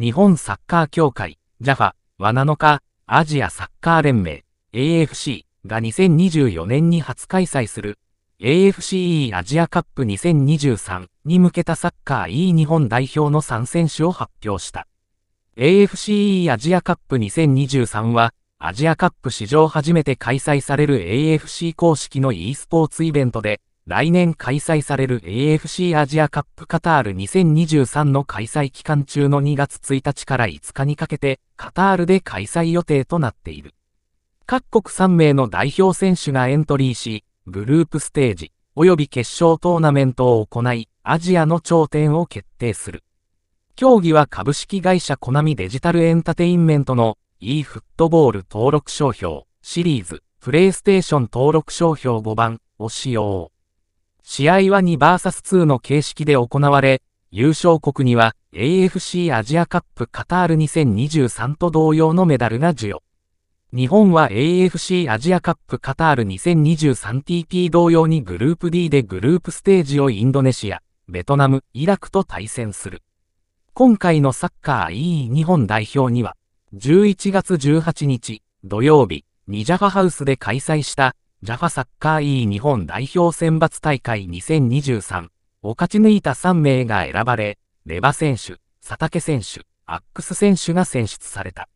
日本サッカー協会、JAFA は7日、アジアサッカー連盟 AFC が2024年に初開催する AFCE アジアカップ2023に向けたサッカー E 日本代表の3選手を発表した。AFCE アジアカップ2023はアジアカップ史上初めて開催される AFC 公式の e スポーツイベントで来年開催される AFC アジアカップカタール2023の開催期間中の2月1日から5日にかけて、カタールで開催予定となっている。各国3名の代表選手がエントリーし、グループステージ、及び決勝トーナメントを行い、アジアの頂点を決定する。競技は株式会社コナミデジタルエンタテインメントの e フットボール登録商標シリーズプレイステーション登録商標5番を使用。試合は 2vs2 の形式で行われ、優勝国には AFC アジアカップカタール2023と同様のメダルが授与。日本は AFC アジアカップカタール 2023TP 同様にグループ D でグループステージをインドネシア、ベトナム、イラクと対戦する。今回のサッカー E 日本代表には、11月18日土曜日、ニジャファハウスで開催した JAFA サッカー E 日本代表選抜大会2023を勝ち抜いた3名が選ばれ、レバ選手、佐竹選手、アックス選手が選出された。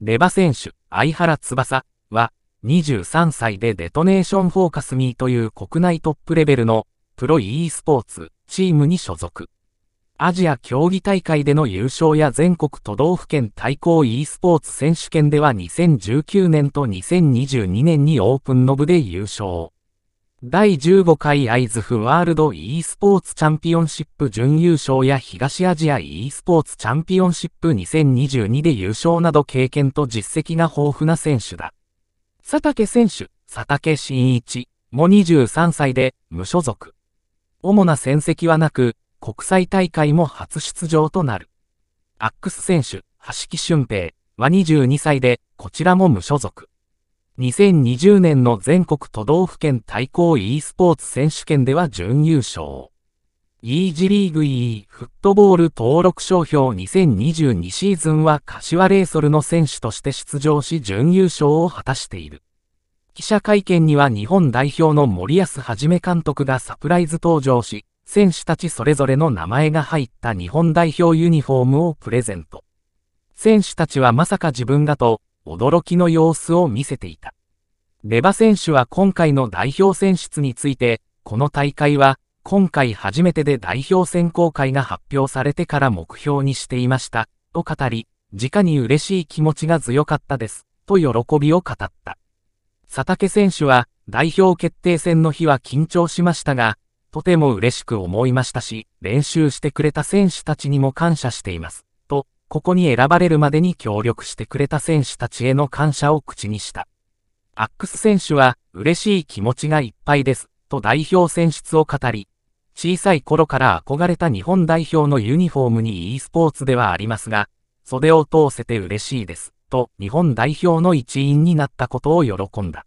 レバ選手、相原翼は、23歳でデトネーションフォーカスミーという国内トップレベルのプロ e スポーツチームに所属。アジア競技大会での優勝や全国都道府県対抗 e スポーツ選手権では2019年と2022年にオープンの部で優勝。第15回アイズフワールド e スポーツチャンピオンシップ準優勝や東アジア e スポーツチャンピオンシップ2022で優勝など経験と実績が豊富な選手だ。佐竹選手、佐竹真一も23歳で無所属。主な戦績はなく、国際大会も初出場となる。アックス選手、橋木俊平は22歳で、こちらも無所属。2020年の全国都道府県対抗 e スポーツ選手権では準優勝。e ジリーグ e フットボール登録商標2022シーズンは柏レイソルの選手として出場し準優勝を果たしている。記者会見には日本代表の森保一監督がサプライズ登場し、選手たちそれぞれの名前が入った日本代表ユニフォームをプレゼント。選手たちはまさか自分だと、驚きの様子を見せていた。レバ選手は今回の代表選出について、この大会は、今回初めてで代表選考会が発表されてから目標にしていました、と語り、直に嬉しい気持ちが強かったです、と喜びを語った。佐竹選手は、代表決定戦の日は緊張しましたが、とても嬉しく思いましたし、練習してくれた選手たちにも感謝しています。と、ここに選ばれるまでに協力してくれた選手たちへの感謝を口にした。アックス選手は、嬉しい気持ちがいっぱいです、と代表選出を語り、小さい頃から憧れた日本代表のユニフォームに e スポーツではありますが、袖を通せて嬉しいです、と日本代表の一員になったことを喜んだ。